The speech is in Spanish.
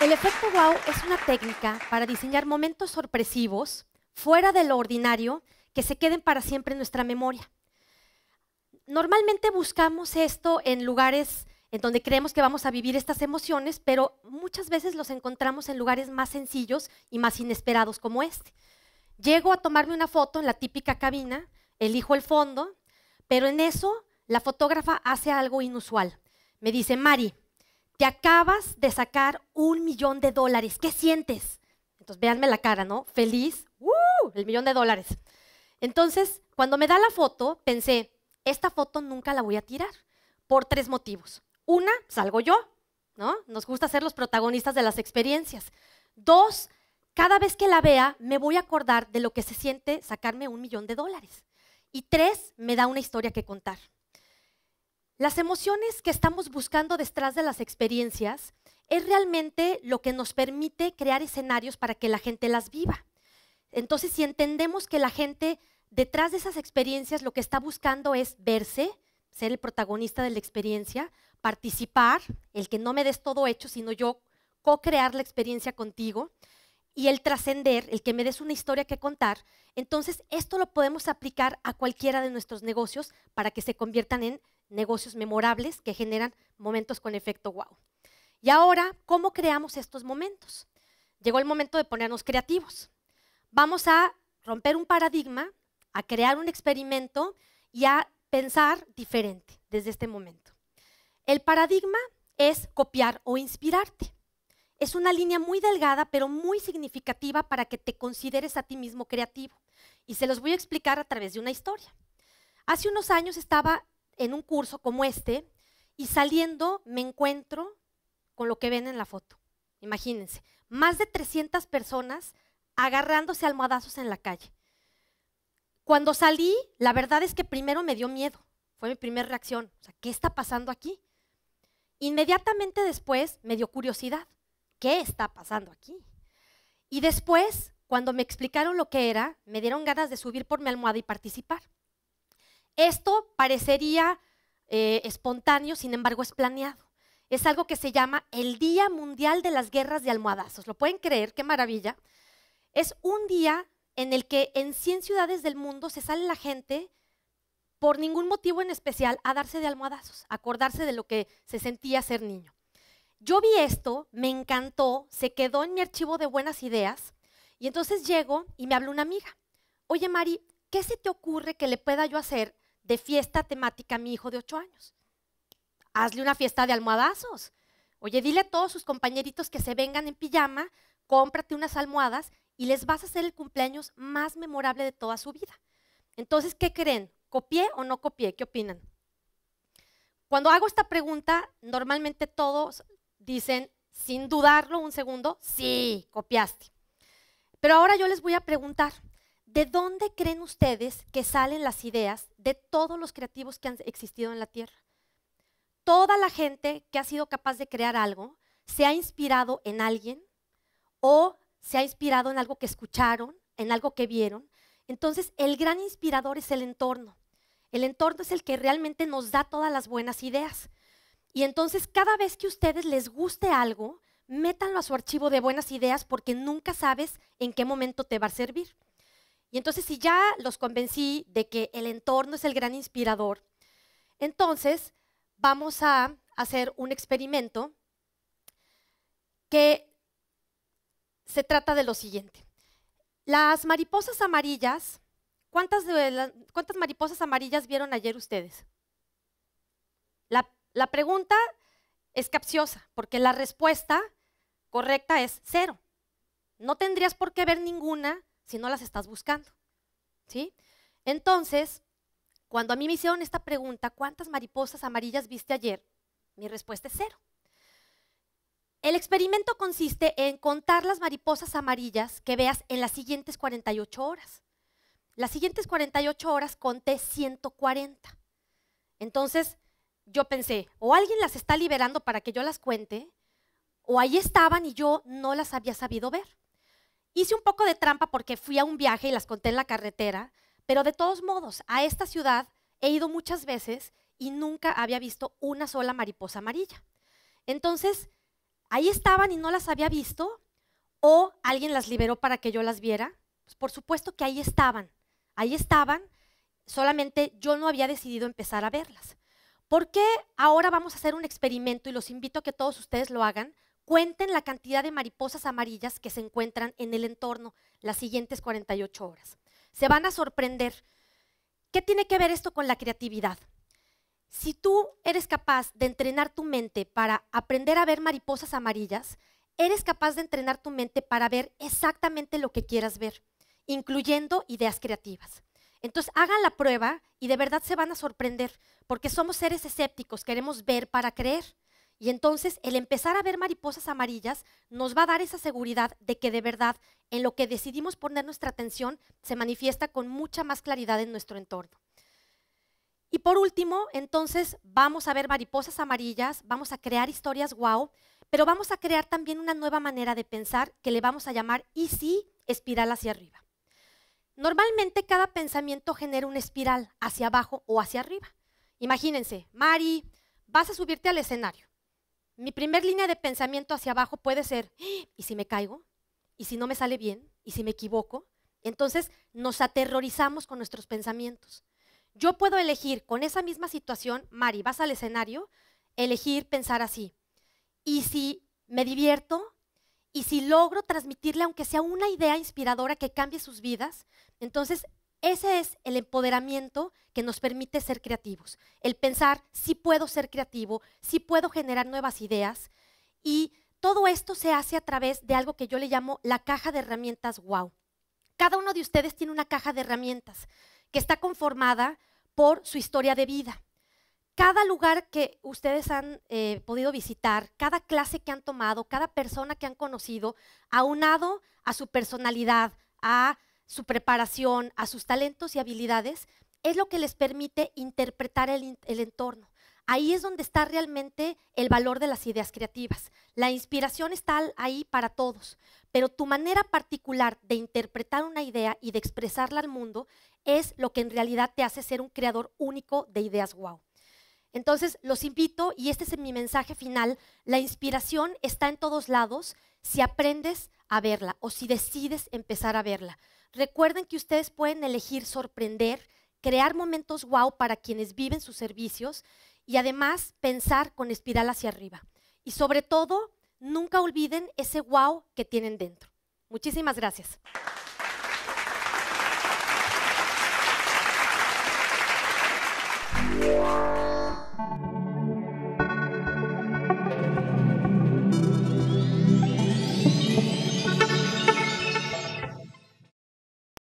El efecto wow es una técnica para diseñar momentos sorpresivos, fuera de lo ordinario, que se queden para siempre en nuestra memoria. Normalmente buscamos esto en lugares en donde creemos que vamos a vivir estas emociones, pero muchas veces los encontramos en lugares más sencillos y más inesperados como este. Llego a tomarme una foto en la típica cabina, elijo el fondo, pero en eso la fotógrafa hace algo inusual. Me dice, Mari, te acabas de sacar un millón de dólares, ¿qué sientes? Entonces, véanme la cara, ¿no? Feliz, ¡uh! El millón de dólares. Entonces, cuando me da la foto, pensé, esta foto nunca la voy a tirar, por tres motivos. Una, salgo yo, ¿no? Nos gusta ser los protagonistas de las experiencias. Dos, cada vez que la vea, me voy a acordar de lo que se siente sacarme un millón de dólares. Y tres, me da una historia que contar. Las emociones que estamos buscando detrás de las experiencias es realmente lo que nos permite crear escenarios para que la gente las viva. Entonces, si entendemos que la gente detrás de esas experiencias lo que está buscando es verse, ser el protagonista de la experiencia, participar, el que no me des todo hecho, sino yo co-crear la experiencia contigo, y el trascender, el que me des una historia que contar, entonces esto lo podemos aplicar a cualquiera de nuestros negocios para que se conviertan en negocios memorables que generan momentos con efecto wow. Y ahora, ¿cómo creamos estos momentos? Llegó el momento de ponernos creativos. Vamos a romper un paradigma, a crear un experimento y a pensar diferente desde este momento. El paradigma es copiar o inspirarte. Es una línea muy delgada, pero muy significativa para que te consideres a ti mismo creativo. Y se los voy a explicar a través de una historia. Hace unos años estaba en un curso como este y saliendo me encuentro con lo que ven en la foto. Imagínense, más de 300 personas agarrándose almohadazos en la calle. Cuando salí, la verdad es que primero me dio miedo, fue mi primera reacción, sea, ¿qué está pasando aquí? Inmediatamente después me dio curiosidad, ¿qué está pasando aquí? Y después, cuando me explicaron lo que era, me dieron ganas de subir por mi almohada y participar. Esto parecería eh, espontáneo, sin embargo es planeado. Es algo que se llama el Día Mundial de las Guerras de Almohadazos. ¿Lo pueden creer? ¡Qué maravilla! Es un día en el que en 100 ciudades del mundo se sale la gente por ningún motivo en especial a darse de almohadazos, a acordarse de lo que se sentía ser niño. Yo vi esto, me encantó, se quedó en mi archivo de buenas ideas y entonces llego y me habla una amiga. Oye, Mari, ¿qué se te ocurre que le pueda yo hacer de fiesta temática a mi hijo de 8 años. Hazle una fiesta de almohadazos. Oye, dile a todos sus compañeritos que se vengan en pijama, cómprate unas almohadas y les vas a hacer el cumpleaños más memorable de toda su vida. Entonces, ¿qué creen? ¿Copié o no copié? ¿Qué opinan? Cuando hago esta pregunta, normalmente todos dicen, sin dudarlo un segundo, sí, copiaste. Pero ahora yo les voy a preguntar, ¿De dónde creen ustedes que salen las ideas de todos los creativos que han existido en la Tierra? Toda la gente que ha sido capaz de crear algo se ha inspirado en alguien o se ha inspirado en algo que escucharon, en algo que vieron. Entonces, el gran inspirador es el entorno. El entorno es el que realmente nos da todas las buenas ideas. Y entonces, cada vez que a ustedes les guste algo, métanlo a su archivo de buenas ideas porque nunca sabes en qué momento te va a servir. Y entonces si ya los convencí de que el entorno es el gran inspirador, entonces vamos a hacer un experimento que se trata de lo siguiente. Las mariposas amarillas, ¿cuántas, mariposas amarillas vieron ayer ustedes? La, la pregunta es capciosa, porque la respuesta correcta es cero. No tendrías por qué ver ninguna si no las estás buscando. ¿Sí? Entonces, cuando a mí me hicieron esta pregunta, ¿cuántas mariposas amarillas viste ayer? Mi respuesta es cero. El experimento consiste en contar las mariposas amarillas que veas en las siguientes 48 horas. Las siguientes 48 horas conté 140. Entonces, yo pensé, o alguien las está liberando para que yo las cuente, o ahí estaban y yo no las había sabido ver. Hice un poco de trampa porque fui a un viaje y las conté en la carretera, pero de todos modos, a esta ciudad he ido muchas veces y nunca había visto una sola mariposa amarilla. Entonces, ahí estaban y no las había visto, o alguien las liberó para que yo las viera. Pues, por supuesto que ahí estaban, ahí estaban, solamente yo no había decidido empezar a verlas. ¿Por qué ahora vamos a hacer un experimento y los invito a que todos ustedes lo hagan? Cuenten la cantidad de mariposas amarillas que se encuentran en el entorno las siguientes 48 horas. Se van a sorprender. ¿Qué tiene que ver esto con la creatividad? Si tú eres capaz de entrenar tu mente para aprender a ver mariposas amarillas, eres capaz de entrenar tu mente para ver exactamente lo que quieras ver, incluyendo ideas creativas. Entonces hagan la prueba y de verdad se van a sorprender, porque somos seres escépticos, queremos ver para creer. Y entonces el empezar a ver mariposas amarillas nos va a dar esa seguridad de que de verdad en lo que decidimos poner nuestra atención se manifiesta con mucha más claridad en nuestro entorno. Y por último, entonces vamos a ver mariposas amarillas, vamos a crear historias wow, pero vamos a crear también una nueva manera de pensar que le vamos a llamar y si espiral hacia arriba. Normalmente cada pensamiento genera una espiral hacia abajo o hacia arriba. Imagínense, Mari, vas a subirte al escenario mi primer línea de pensamiento hacia abajo puede ser, ¿y si me caigo? ¿Y si no me sale bien? ¿Y si me equivoco? Entonces nos aterrorizamos con nuestros pensamientos. Yo puedo elegir con esa misma situación, Mari, vas al escenario, elegir pensar así. ¿Y si me divierto? ¿Y si logro transmitirle, aunque sea una idea inspiradora que cambie sus vidas? Entonces ese es el empoderamiento que nos permite ser creativos. El pensar, si puedo ser creativo, si puedo generar nuevas ideas. Y todo esto se hace a través de algo que yo le llamo la caja de herramientas wow. Cada uno de ustedes tiene una caja de herramientas que está conformada por su historia de vida. Cada lugar que ustedes han eh, podido visitar, cada clase que han tomado, cada persona que han conocido, aunado a su personalidad, a su preparación, a sus talentos y habilidades, es lo que les permite interpretar el, entorno. Ahí es donde está realmente el valor de las ideas creativas. La inspiración está ahí para todos, pero tu manera particular de interpretar una idea y de expresarla al mundo es lo que en realidad te hace ser un creador único de ideas wow. Entonces, los invito, y este es mi mensaje final, la inspiración está en todos lados si aprendes a verla o si decides empezar a verla. Recuerden que ustedes pueden elegir sorprender, crear momentos wow para quienes viven sus servicios y además pensar con espiral hacia arriba. Y sobre todo, nunca olviden ese wow que tienen dentro. Muchísimas gracias.